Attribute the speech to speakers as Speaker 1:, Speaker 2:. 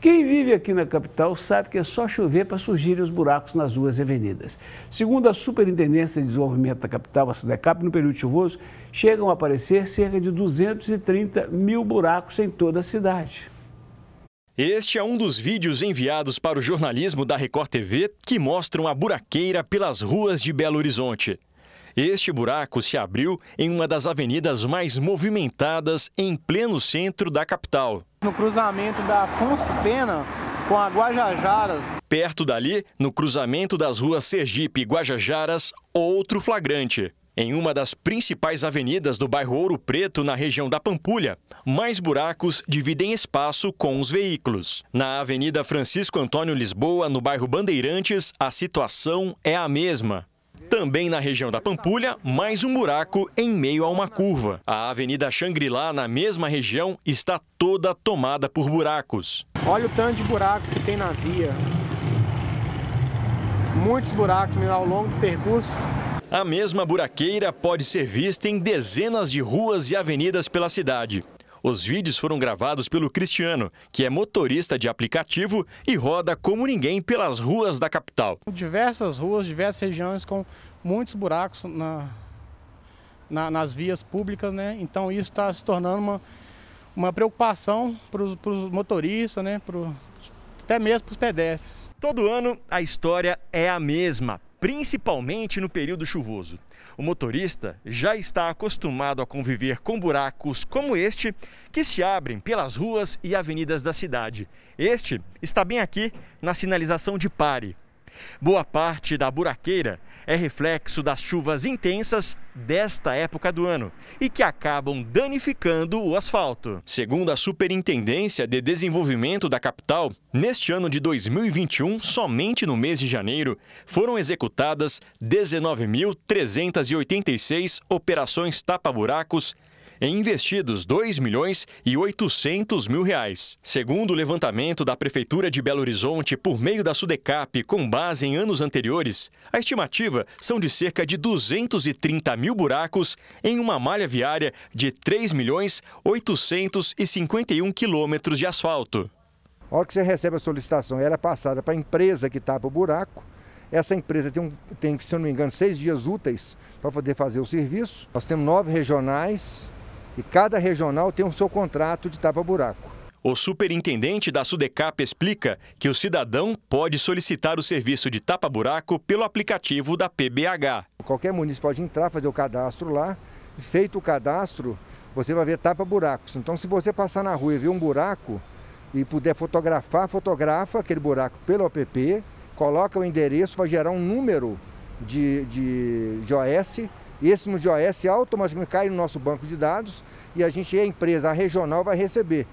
Speaker 1: Quem vive aqui na capital sabe que é só chover para surgirem os buracos nas ruas e avenidas. Segundo a Superintendência de Desenvolvimento da Capital, a SUDECAP, no período chuvoso, chegam a aparecer cerca de 230 mil buracos em toda a cidade. Este é um dos vídeos enviados para o jornalismo da Record TV que mostram a buraqueira pelas ruas de Belo Horizonte. Este buraco se abriu em uma das avenidas mais movimentadas em pleno centro da capital. No cruzamento da Afonso
Speaker 2: Pena com a Guajajaras.
Speaker 1: Perto dali, no cruzamento das ruas Sergipe e Guajajaras, outro flagrante. Em uma das principais avenidas do bairro Ouro Preto, na região da Pampulha, mais buracos dividem espaço com os veículos. Na Avenida Francisco Antônio Lisboa, no bairro Bandeirantes, a situação é a mesma. Também na região da Pampulha, mais um buraco em meio a uma curva. A Avenida Xangri-Lá, na mesma região, está toda tomada por buracos. Olha o tanto de buraco que tem na via. Muitos buracos ao longo do percurso. A mesma buraqueira pode ser vista em dezenas de ruas e avenidas pela cidade. Os vídeos foram gravados pelo Cristiano, que é motorista de aplicativo e roda como ninguém pelas ruas da capital. Diversas ruas, diversas regiões com muitos buracos na, na, nas vias públicas, né? Então isso está se tornando uma, uma preocupação para os motoristas, né? Pro, até mesmo para os pedestres. Todo ano a história é a mesma principalmente no período chuvoso. O motorista já está acostumado a conviver com buracos como este, que se abrem pelas ruas e avenidas da cidade. Este está bem aqui na sinalização de pare, Boa parte da buraqueira é reflexo das chuvas intensas desta época do ano e que acabam danificando o asfalto. Segundo a Superintendência de Desenvolvimento da capital, neste ano de 2021, somente no mês de janeiro, foram executadas 19.386 operações tapa-buracos em investidos 2 milhões e 800 mil reais. Segundo o levantamento da Prefeitura de Belo Horizonte por meio da SUDECAP, com base em anos anteriores, a estimativa são de cerca de 230 mil buracos em uma malha viária de 3 milhões 851 quilômetros de asfalto.
Speaker 2: A hora que você recebe a solicitação, ela é passada para a empresa que tapa o buraco, essa empresa tem, tem, se não me engano, seis dias úteis para poder fazer o serviço. Nós temos nove regionais, e cada regional tem o seu contrato de tapa-buraco.
Speaker 1: O superintendente da SUDECAP explica que o cidadão pode solicitar o serviço de tapa-buraco pelo aplicativo da PBH.
Speaker 2: Qualquer município pode entrar, fazer o cadastro lá, feito o cadastro, você vai ver tapa-buracos. Então, se você passar na rua e ver um buraco e puder fotografar, fotografa aquele buraco pelo app, coloca o endereço, vai gerar um número de, de, de OS e esse MundioS automaticamente cai no nosso banco de dados e a gente, a empresa a regional, vai receber.